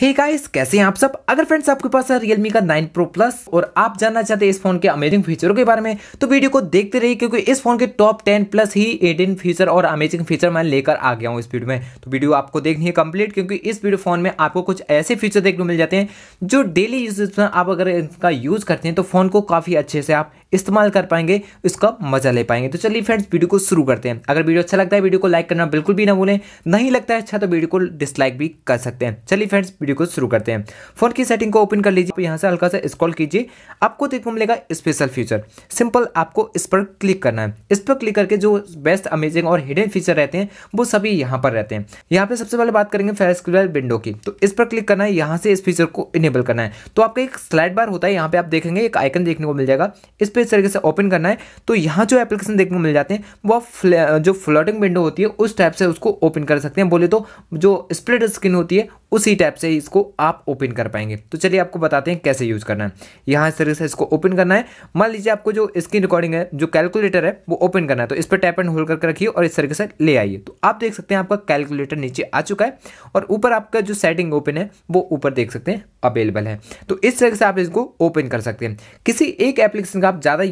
Hey guys कैसे हैं आप सब अगर फ्रेंड्स आपके पास है रियलमी का 9 प्रो प्लस और आप जानना चाहते हैं इस फोन के अमेजिंग फीचरों के बारे में तो वीडियो को देखते रहिए क्योंकि इस फोन के टॉप 10 प्लस ही 18 फीचर और अमेजिंग फीचर मैं लेकर आ गया हूँ इस वीडियो में तो वीडियो आपको देखनी है कंप्लीट क्योंकि इस वीडियो फोन में आपको कुछ ऐसे फीचर देखने को मिल जाते हैं जो डेली यूज में आप अगर इनका यूज करते हैं तो फोन को काफी अच्छे से आप इस्तेमाल कर पाएंगे इसका मजा ले पाएंगे तो चलिए फ्रेंड्स वीडियो को शुरू करते हैं अगर वीडियो अच्छा लगता है वीडियो को लाइक करना बिल्कुल भी ना भूलें नहीं लगता है अच्छा तो वीडियो को डिसलाइक भी कर सकते हैं चलिए फ्रेंड्स वीडियो को शुरू करते हैं फोन की सेटिंग को ओपन कर लीजिए यहाँ से हल्का सा स्क्रॉल कीजिए आपको देखने को तो मिलेगा स्पेशल फीचर सिंपल आपको इस पर क्लिक करना है इस पर क्लिक करके जो बेस्ट अमेजिंग और हिडन फीचर रहते हैं वो सभी यहाँ पर रहते हैं यहाँ पर सबसे पहले बात करेंगे फेस्टिवल विंडो की तो इस पर क्लिक करना है यहाँ से इस फीचर को इनेबल करना है तो आपका एक स्लाइड बार होता है यहाँ पर आप देखेंगे एक आइकन देखने को मिल जाएगा इस पर इस तरीके से ओपन करना है तो यहाँ जो एप्लीकेशन देखने को मिल जाते हैं वो जो फ्लोटिंग विंडो होती है उस टाइप से उसको ओपन कर सकते हैं बोले तो जो स्प्लिट स्क्रीन होती है उसी टाइप से इसको आप ओपन कर पाएंगे तो चलिए आपको बताते हैं कैसे यूज़ करना है यहाँ इस तरीके से इसको ओपन करना है मान लीजिए आपको जो स्क्रीन रिकॉर्डिंग है जो कैलकुलेटर है वो ओपन करना है तो इस पर टैप एंड होल्ड करके रखिए और इस तरीके से ले आइए तो आप देख सकते हैं आपका कैलकुलेटर नीचे आ चुका है और ऊपर आपका जो सेटिंग ओपन है वो ऊपर देख सकते हैं अवेलेबल है तो इस तरह से आप इसको ओपन कर सकते हैं किसी एक एप्लीकेशन का आप ज़्यादा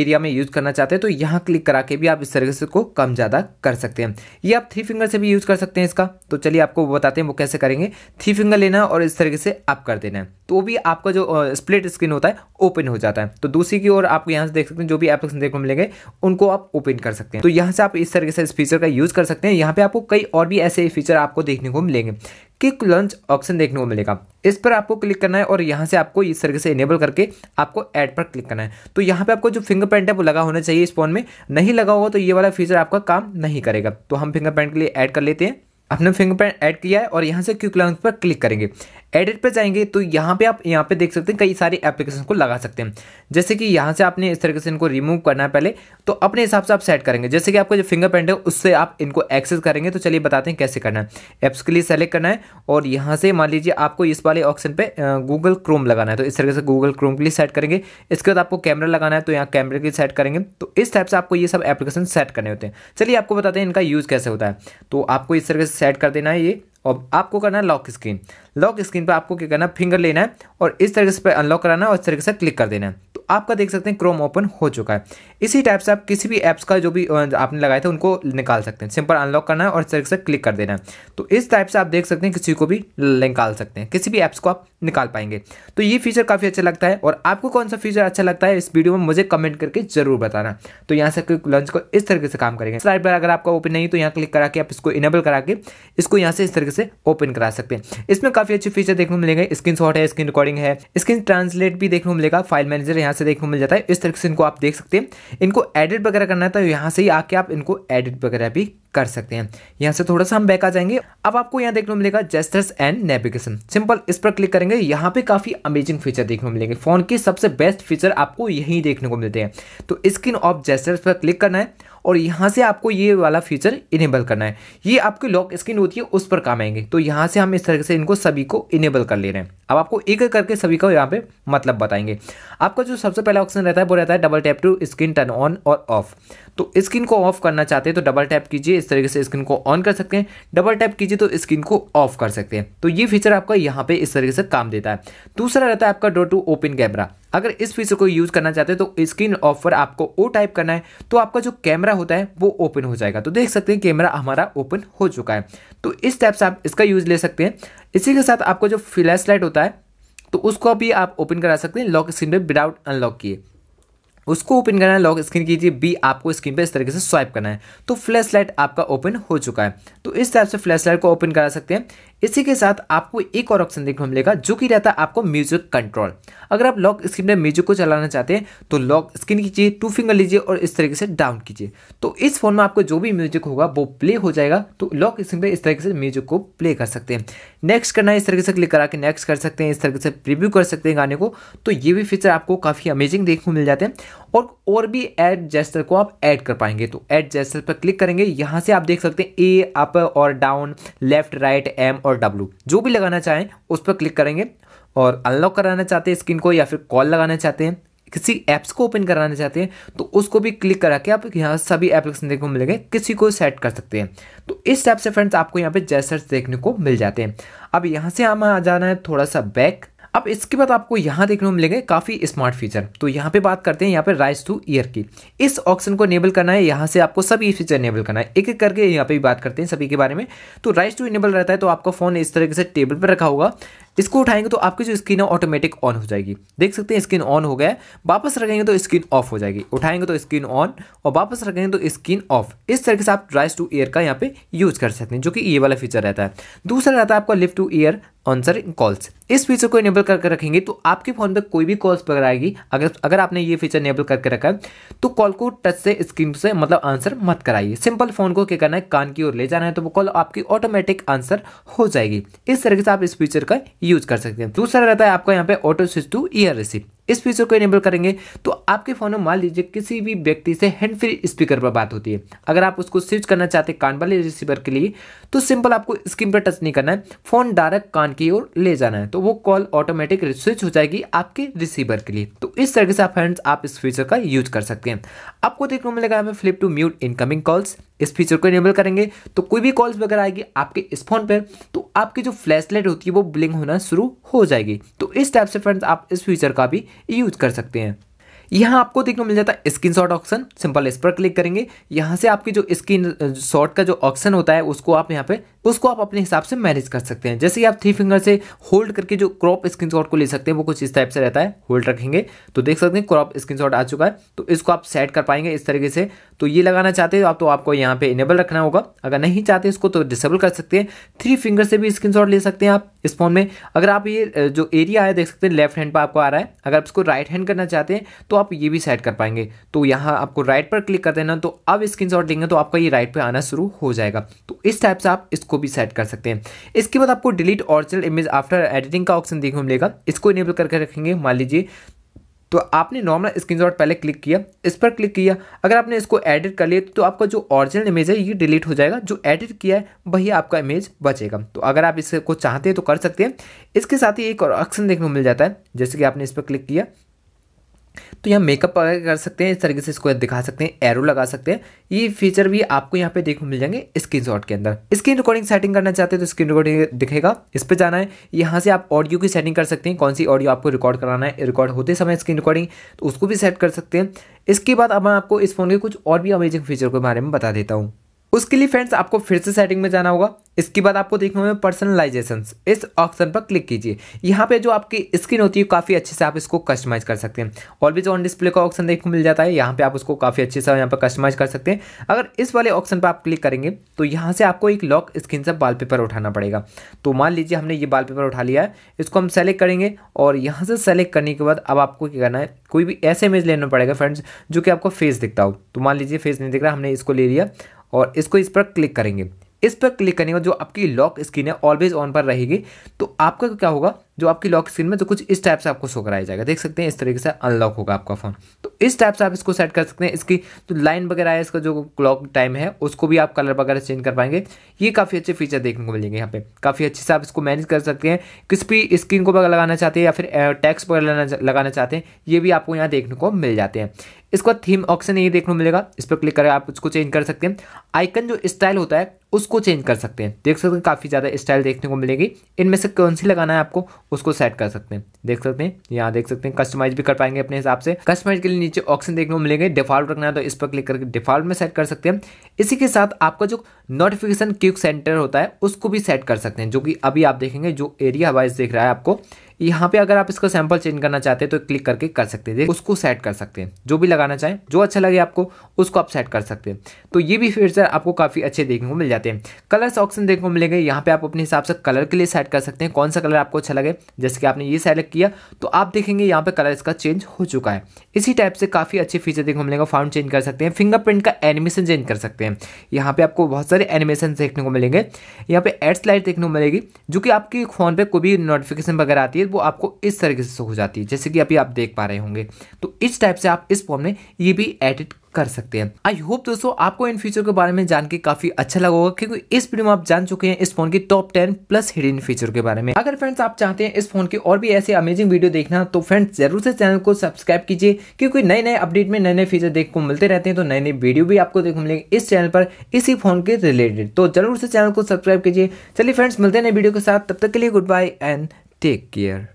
एरिया में यूज़ करना चाहते हैं तो यहाँ क्लिक करा के भी आप इस तरह से को कम ज़्यादा कर सकते हैं ये आप थ्री फिंगर से भी यूज़ कर सकते हैं इसका तो चलिए आपको बताते हैं वो कैसे करेंगे थ्री फिंगर लेना है और इस तरीके से आप कर देना है तो वो भी आपका जो स्प्लिट स्क्रीन होता है ओपन हो जाता है तो दूसरी की ओर आप यहाँ से देख सकते हैं जो भी एप्लीकेशन देखने को मिलेंगे उनको आप ओपन कर सकते हैं तो यहाँ से आप इस तरीके से इस फीचर का यूज़ कर सकते हैं यहाँ पर आपको कई और भी ऐसे फीचर आपको देखने को मिलेंगे किक लंच ऑप्शन देखने को मिलेगा इस पर आपको क्लिक करना है और यहाँ से आपको इस तरीके से इनेबल करके आपको ऐड पर क्लिक करना है तो यहाँ पे आपको जो फिंगरप्रिंट है वो लगा होना चाहिए इस फ़ोन में नहीं लगा होगा तो ये वाला फीचर आपका काम नहीं करेगा तो हम फिंगरप्रिंट के लिए ऐड कर लेते हैं अपने फिंगरप्रिंट ऐड किया है और यहाँ से क्यूक लॉन्च पर क्लिक करेंगे एडिट पर जाएंगे तो यहाँ पे आप यहाँ पे देख सकते हैं कई सारी एप्लीकेशन को लगा सकते हैं जैसे कि यहाँ से आपने इस तरीके से इनको रिमूव करना है पहले तो अपने हिसाब से आप सेट करेंगे जैसे कि आपका जो फिंगरप्रिंट है उससे आप इनको एक्सेस करेंगे तो चलिए बताते हैं कैसे करना है ऐप्स के लिए सेलेक्ट करना है और यहाँ से मान लीजिए आपको इस वाले ऑप्शन पर गूगल क्रोम लगाना है तो इस तरीके से गूगल क्रोम के लिए सेट करेंगे इसके बाद आपको कैमरा लगाना है तो यहाँ कैमरे के लिए सेट करेंगे तो इस टाइप से आपको ये सब एप्लीकेशन सेट करने होते हैं चलिए आपको बताते हैं इनका यूज़ कैसे होता है तो आपको इस तरीके से सेट कर देना है ये और आपको करना है लॉक स्क्रीन लॉक स्क्रीन पर आपको क्या करना है फिंगर लेना है और इस तरीके से अनलॉक कराना है और इस तरीके से क्लिक कर देना है तो आपका देख सकते हैं क्रोम ओपन हो चुका है इसी टाइप से आप किसी भी ऐप्स का जो भी आपने लगाए थे उनको निकाल सकते हैं सिंपल अनलॉक करना है और इस तरीके से क्लिक कर देना है तो इस टाइप से आप देख सकते हैं किसी को भी निकाल सकते हैं किसी भी ऐप्स को आप निकाल पाएंगे तो ये फीचर काफ़ी अच्छा लगता है और आपको कौन सा फीचर अच्छा लगता है इस वीडियो में मुझे कमेंट करके जरूर बताना तो यहाँ से लंच को इस तरीके से काम करेंगे स्लाइड पर अगर आपका ओपन नहीं तो यहाँ क्लिक करा के आप इसको इनेबल करा के इसको यहाँ से इस तरीके से ओपन करा सकते हैं इसमें काफ़ी अच्छे फीचर देखने को मिलेंगे स्क्रीन शॉट है स्क्रीन रिकॉर्डिंग है स्क्रीन ट्रांसलेट भी देखने को मिलेगा फाइल मैनेजर यहाँ से देखने को मिल जाता है इस तरीके से इनको आप देख सकते हैं इनको एडिट वगैरह करना है तो यहाँ से ही आके आप इनको एडिट वगैरह भी कर सकते हैं यहाँ से थोड़ा सा हम बैक आ जाएंगे अब आपको यहाँ देखने को मिलेगा जेस्टर्स एंड नेविगेशन सिंपल इस पर क्लिक करेंगे यहाँ पे काफ़ी अमेजिंग फीचर देखने को मिलेंगे फ़ोन के सबसे बेस्ट फीचर आपको यही देखने को मिलते हैं तो स्क्रीन ऑफ जेस्टर्स पर क्लिक करना है और यहाँ से आपको ये वाला फीचर इनेबल करना है ये आपकी लॉक स्क्रीन होती है उस पर काम आएंगे तो यहाँ से हम इस तरह से इनको सभी को इनेबल कर ले रहे हैं अब आपको एक एक करके सभी का यहाँ पे मतलब बताएंगे आपका जो सबसे पहला ऑप्शन रहता है वो रहता है double tap to screen turn on और ऑफ तो स्क्रीन को ऑफ करना चाहते हैं तो डबल टैप कीजिए इस तरीके से स्क्रीन को ऑन कर सकते हैं डबल टैप कीजिए तो स्क्रीन को ऑफ कर सकते हैं तो ये फीचर आपका यहाँ पे इस तरीके से काम देता है दूसरा रहता है आपका डोर टू ओपन कैमरा अगर इस फीचर को यूज करना चाहते हैं तो स्क्रीन ऑफ पर आपको ओ टाइप करना है तो आपका जो कैमरा कैमरा होता है वो ओपन हो जाएगा तो देख सकते हैं कैमरा हमारा ओपन हो चुका है तो इस टाइप से आप इसका यूज़ ले सकते हैं इसी के साथ आपका जो फ्लैश लाइट होता है तो उसको भी आप ओपन करा सकते हैं लॉक स्क्रीन पर विदाउट अनलॉक किए उसको ओपन करना है लॉक स्क्रीन कीजिए बी आपको स्क्रीन पे इस तरीके से स्वाइप करना है तो फ्लैश लाइट आपका ओपन हो चुका है तो इस टाइप से फ्लैश लाइट को ओपन करा सकते हैं इसी के साथ आपको एक और ऑप्शन देखने को मिलेगा जो कि रहता है आपको म्यूजिक कंट्रोल अगर आप लॉक स्क्रीन में म्यूजिक को चलाना चाहते हैं तो लॉक स्क्रीन कीजिए टू फिंगर लीजिए और इस तरीके से डाउन कीजिए तो इस फोन में आपको जो भी म्यूजिक होगा वो प्ले हो जाएगा तो लॉक स्क्रीन पर इस तरीके से म्यूजिक को प्ले कर सकते हैं नेक्स्ट करना है इस तरीके से क्लिक करा के नेक्स्ट कर सकते हैं इस तरीके से प्रिव्यू कर सकते हैं गाने को तो ये भी फीचर आपको काफ़ी अमेजिंग देखने को मिल जाते हैं और और भी ऐड जेस्टर को आप ऐड कर पाएंगे तो ऐड जेस्टर पर क्लिक करेंगे यहाँ से आप देख सकते हैं ए अप और डाउन लेफ्ट राइट एम और डब्ल्यू जो भी लगाना चाहें उस पर क्लिक करेंगे और अनलॉक कराना चाहते हैं स्क्रीन को या फिर कॉल लगाना चाहते हैं किसी ऐप्स को ओपन कराना चाहते हैं तो उसको भी क्लिक करा के आप यहाँ सभी एप्लीकेशन देखने को मिलेंगे किसी को सेट कर सकते हैं तो इस टाइप से फ्रेंड्स आपको यहाँ पे जैसर्स देखने को मिल जाते हैं अब यहाँ से हम आ जाना है थोड़ा सा बैक अब इसके बाद आपको यहाँ देखने को मिलेंगे काफ़ी स्मार्ट फीचर तो यहाँ पे बात करते हैं यहाँ पे राइस टू ईयर की इस ऑप्शन को इनेबल करना है यहाँ से आपको सभी फीचर इनेबल करना है एक एक करके यहाँ पे भी बात करते हैं सभी के बारे में तो राइस टू इनेबल रहता है तो आपका फ़ोन इस तरीके से टेबल पर रखा होगा इसको उठाएंगे तो आपकी जो स्क्रीन है ऑटोमेटिक ऑन हो जाएगी देख सकते हैं स्क्रीन ऑन हो गया वापस रखेंगे तो स्क्रीन ऑफ हो जाएगी उठाएंगे तो स्क्रीन ऑन और वापस रखेंगे तो स्क्रीन ऑफ इस तरीके से आप ड्राइस टू ईयर का यहाँ पे यूज कर सकते हैं जो कि ये वाला फीचर रहता है दूसरा रहता है आपका lift to ear answer calls इस फीचर को इनेबल करके रखेंगे तो आपके फ़ोन पर कोई भी कॉल्स वगैरह आएगी अगर अगर आपने ये फीचर इनेबल करके रखा है तो कॉल को टच से स्क्रीन से मतलब आंसर मत कराइए सिंपल फ़ोन को क्या करना है कान की ओर ले जाना है तो वो कॉल आपकी ऑटोमेटिक आंसर हो जाएगी इस तरीके से आप इस फीचर का यूज़ कर सकते हैं दूसरा रहता है आपका यहाँ पे auto switch to ear receipt इस फीचर को इनेबल करेंगे तो आपके फ़ोन में मान लीजिए किसी भी व्यक्ति से हैंड फ्री स्पीकर पर बात होती है अगर आप उसको स्विच करना चाहते हैं कान वाले रिसीवर के लिए तो सिंपल आपको स्क्रीन पर टच नहीं करना है फ़ोन डायरेक्ट कान की ओर ले जाना है तो वो कॉल ऑटोमेटिक स्विच हो जाएगी आपके रिसीवर के लिए तो इस तरीके से आप फ्रेंड्स आप इस फीचर का यूज कर सकते हैं आपको देखने को मिलेगा हमें flip to mute incoming calls इस फीचर को इनेबल करेंगे तो कोई भी कॉल्स वगैरह आएगी आपके इस फोन पर तो आपकी जो लाइट होती है वो ब्लिंग होना शुरू हो जाएगी तो इस टाइप से फ्रेंड्स आप इस फीचर का भी यूज कर सकते हैं यहाँ आपको देखने को मिल जाता है स्क्रीन शॉट ऑप्शन सिंपल इस पर क्लिक करेंगे यहाँ से आपकी जो स्क्रीन शॉट का जो ऑप्शन होता है उसको आप यहाँ पे उसको आप अपने हिसाब से मैनेज कर सकते हैं जैसे कि आप थ्री फिंगर से होल्ड करके जो क्रॉप स्क्रीन को ले सकते हैं वो कुछ इस टाइप से रहता है होल्ड रखेंगे तो देख सकते हैं क्रॉप स्क्रीन आ चुका है तो इसको आप सेट कर पाएंगे इस तरीके से तो ये लगाना चाहते हो आप तो आपको यहाँ पे इनेबल रखना होगा अगर नहीं चाहते इसको तो डिसेबल कर सकते हैं थ्री फिंगर से भी स्क्रीन ले सकते हैं आप इस फोन में अगर आप ये जो एरिया है देख सकते हैं लेफ्ट हैंड पर आपको आ रहा है अगर आप इसको राइट हैंड करना चाहते हैं तो आप ये भी सेट कर पाएंगे तो यहाँ आपको राइट पर क्लिक कर देना तो अब स्क्रीन लेंगे तो आपका ये राइट पर आना शुरू हो जाएगा तो इस टाइप से आप इसको इसको भी सेट कर सकते हैं इसके बाद आपको delete original image after editing का ऑप्शन देखने को मिलेगा इसको इनेबल करके रखेंगे मान लीजिए तो आपने नॉर्मल स्क्रीनशॉट पहले क्लिक किया इस पर क्लिक किया अगर आपने इसको एडिट कर लिया तो आपका जो ओरिजिनल इमेज है ये डिलीट हो जाएगा जो एडिट किया है वही आपका इमेज बचेगा तो अगर आप इसको चाहते हैं तो कर सकते हैं इसके साथ ही एक और ऑप्शन देखने को मिल जाता है जैसे कि आपने इस पर क्लिक किया तो यहाँ मेकअप वगैरह कर सकते हैं इस तरीके से इसको दिखा सकते हैं एरो लगा सकते हैं ये फीचर भी आपको यहाँ पे देखने मिल जाएंगे स्क्रीन के अंदर स्क्रीन रिकॉर्डिंग सेटिंग करना चाहते हैं तो स्क्रीन रिकॉर्डिंग दिखेगा इस पर जाना है यहाँ से आप ऑडियो की सेटिंग कर सकते हैं कौन सी ऑडियो आपको रिकॉर्ड कराना है रिकॉर्ड होते समय स्क्रीन रिकॉर्डिंग तो उसको भी सेट कर सकते हैं इसके बाद अब मैं आपको इस फ़ोन के कुछ और भी अमेजिंग फीचर के बारे में बता देता हूँ उसके लिए फ्रेंड्स आपको फिर से सेटिंग में जाना होगा इसके बाद आपको देखने में पर्सनलाइजेशन इस ऑप्शन पर क्लिक कीजिए यहाँ पे जो आपकी स्क्रीन होती है काफ़ी अच्छे से आप इसको कस्टमाइज कर सकते हैं ऑलवेज ऑन डिस्प्ले का ऑप्शन देखने को मिल जाता है यहाँ पे आप उसको काफ़ी अच्छे से यहाँ पर कस्टमाइज कर सकते हैं अगर इस वाले ऑप्शन पर आप क्लिक करेंगे तो यहाँ से आपको एक लॉक स्क्रीन से पेपर उठाना पड़ेगा तो मान लीजिए हमने ये पेपर उठा लिया है इसको हम सेलेक्ट करेंगे और यहाँ से सेलेक्ट करने के बाद अब आपको क्या करना है कोई भी ऐसे इमेज लेना पड़ेगा फ्रेंड्स जो कि आपको फेस दिखता हो तो मान लीजिए फेस नहीं दिख रहा हमने इसको ले लिया और इसको इस पर क्लिक करेंगे इस पर क्लिक करने के बाद जो आपकी लॉक स्क्रीन है ऑलवेज ऑन पर रहेगी तो आपका क्या होगा जो आपकी लॉक स्क्रीन में जो तो कुछ इस टाइप से आपको शो कराया जाएगा देख सकते हैं इस तरीके से अनलॉक होगा आपका फ़ोन तो इस टाइप से आप इसको सेट कर सकते हैं इसकी जो लाइन वगैरह है इसका जो क्लॉक टाइम है उसको भी आप कलर वगैरह चेंज कर पाएंगे ये काफ़ी अच्छे फीचर देखने को मिलेंगे यहाँ पे काफ़ी अच्छे से आप इसको मैनेज कर सकते हैं किस भी स्क्रीन को लगाना चाहते हैं या फिर टैक्स वगैरह लगाना चाहते हैं ये भी आपको यहाँ देखने को मिल जाते हैं इसके बाद थीम ऑप्शन ये देखने को मिलेगा इस पर क्लिक करें आप उसको चेंज कर सकते हैं आइकन जो स्टाइल होता है उसको चेंज कर सकते हैं देख सकते हैं काफ़ी ज़्यादा स्टाइल देखने को मिलेगी इनमें से कौन सी लगाना है आपको उसको सेट कर सकते हैं देख सकते हैं यहाँ देख सकते हैं कस्टमाइज भी कर पाएंगे अपने हिसाब से कस्टमाइज के लिए नीचे ऑप्शन देखने को मिलेंगे डिफॉल्ट रखना है तो इस पर क्लिक करके डिफॉल्ट में सेट कर सकते हैं इसी के साथ आपका जो नोटिफिकेशन क्यूक सेंटर होता है उसको भी सेट कर सकते हैं जो कि अभी आप देखेंगे जो एरिया वाइज देख रहा है आपको यहाँ पे अगर आप इसका सैंपल चेंज करना चाहते हैं तो क्लिक करके कर सकते हैं उसको सेट कर सकते हैं जो भी लगाना चाहें जो अच्छा लगे आपको उसको आप सेट कर सकते हैं तो ये भी फीचर आपको काफ़ी अच्छे देखने को मिल जाते हैं कलर्स ऑप्शन देखने को मिलेंगे यहाँ पे आप अपने हिसाब से कलर के लिए सेट कर सकते हैं कौन सा कलर आपको अच्छा लगे जैसे कि आपने ये सेलेक्ट किया तो आप देखेंगे यहाँ पर कलर इसका चेंज हो चुका है इसी टाइप से काफ़ी अच्छे फीचर देखने को मिलेगा फाउंड चेंज कर सकते हैं फिंगरप्रिंट का एनिमेशन चेंज कर सकते हैं यहाँ पर आपको बहुत सारे एनिमेशन देखने को मिलेंगे यहाँ पे एड्स लाइट देखने को मिलेगी जो कि आपके फोन पर कोई भी नोटिफिकेशन वगैरह आती है फिर वो आपको इस तरीके से हो जाती है जैसे कि अभी आप देख पा रहे होंगे तो इस टाइप से आप इस फॉर्म में ये भी एडिट कर सकते हैं आई होप दोस्तों आपको इन फीचर के बारे में जान के काफी अच्छा लगा होगा क्योंकि इस वीडियो में आप जान चुके हैं इस फोन के top ten plus hidden feature के बारे में अगर फ्रेंड्स आप चाहते हैं इस फोन के और भी ऐसे अमेजिंग वीडियो देखना तो फ्रेंड्स जरूर से चैनल को सब्सक्राइब कीजिए क्योंकि नए नए अपडेट में नए नए फीचर देख को मिलते रहते हैं तो नए नए वीडियो भी आपको देखने मिलेंगे इस चैनल पर इसी फोन के रिलेटेड तो जरूर से चैनल को सब्सक्राइब कीजिए चलिए फ्रेंड्स मिलते हैं नए वीडियो के साथ तब तक के लिए good bye and Take care.